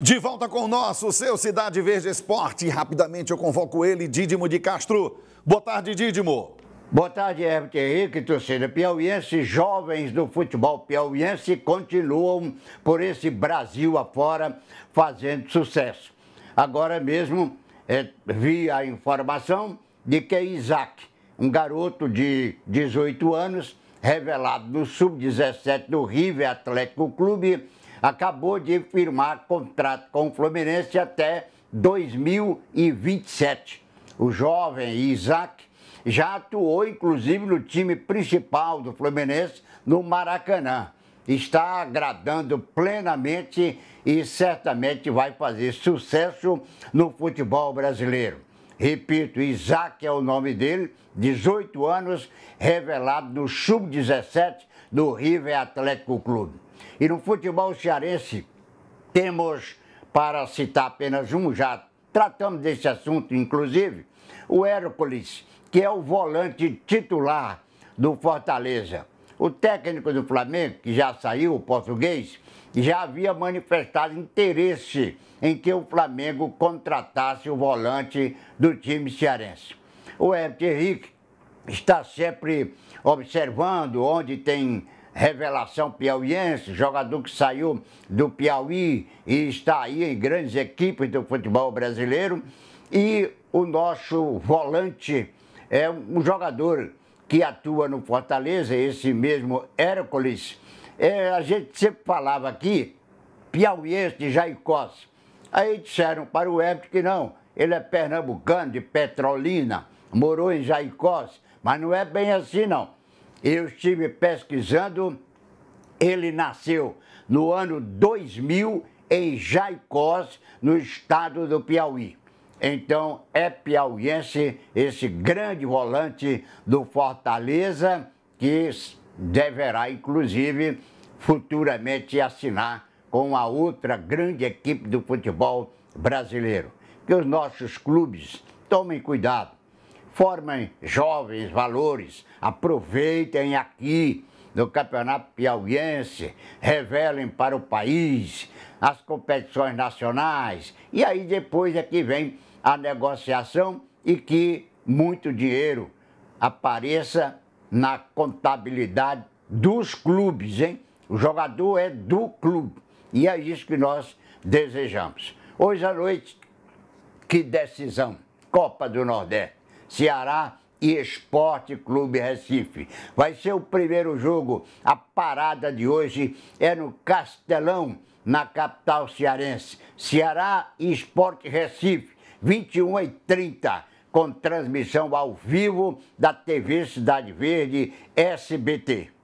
De volta com o nosso, seu Cidade Verde Esporte. Rapidamente eu convoco ele, Didimo de Castro. Boa tarde, Didimo. Boa tarde, Herbert Henrique, torcida piauiense. Jovens do futebol piauiense continuam por esse Brasil afora fazendo sucesso. Agora mesmo é, vi a informação de que é Isaac, um garoto de 18 anos, revelado no Sub-17 do River Atlético Clube, acabou de firmar contrato com o Fluminense até 2027. O jovem Isaac já atuou inclusive no time principal do Fluminense, no Maracanã. Está agradando plenamente e certamente vai fazer sucesso no futebol brasileiro. Repito, Isaac é o nome dele, 18 anos, revelado no Sub-17 do River Atlético Clube. E no futebol cearense, temos, para citar apenas um, já tratamos desse assunto, inclusive, o Hércules, que é o volante titular do Fortaleza. O técnico do Flamengo, que já saiu, o português, já havia manifestado interesse em que o Flamengo contratasse o volante do time cearense. O Everton Henrique está sempre observando onde tem revelação piauiense, jogador que saiu do Piauí e está aí em grandes equipes do futebol brasileiro. E o nosso volante é um jogador que atua no Fortaleza, esse mesmo Hércules. É, a gente sempre falava aqui, piauiense de Jaicós. Aí disseram para o Everton que não, ele é pernambucano, de Petrolina, morou em Jaicós, mas não é bem assim não. Eu estive pesquisando, ele nasceu no ano 2000 em Jaicós, no estado do Piauí. Então é piauiense esse grande volante do Fortaleza que deverá inclusive futuramente assinar com a outra grande equipe do futebol brasileiro. Que os nossos clubes tomem cuidado formem jovens valores, aproveitem aqui no Campeonato Piauiense, revelem para o país as competições nacionais e aí depois é que vem a negociação e que muito dinheiro apareça na contabilidade dos clubes, hein? O jogador é do clube e é isso que nós desejamos. Hoje à noite, que decisão! Copa do Nordeste. Ceará e Esporte Clube Recife. Vai ser o primeiro jogo. A parada de hoje é no Castelão, na capital cearense. Ceará e Esporte Recife, 21 e 30 com transmissão ao vivo da TV Cidade Verde SBT.